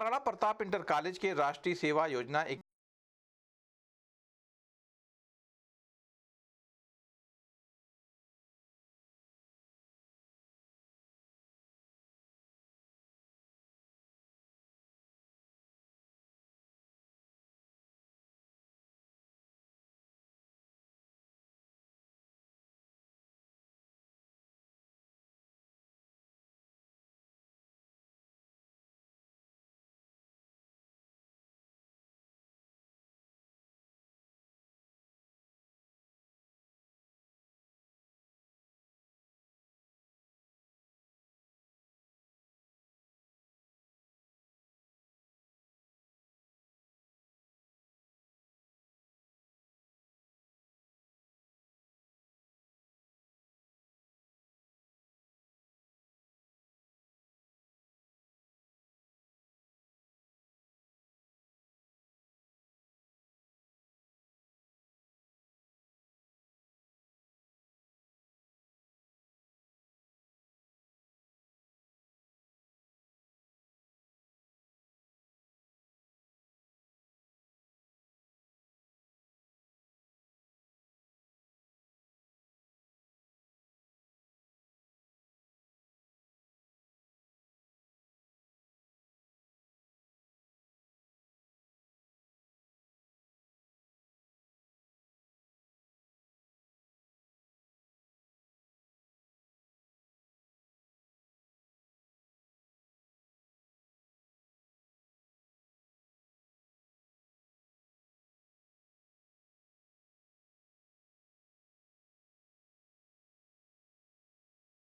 Maharana Pratap inter college के राष्ट्रीय सेवा योजना एक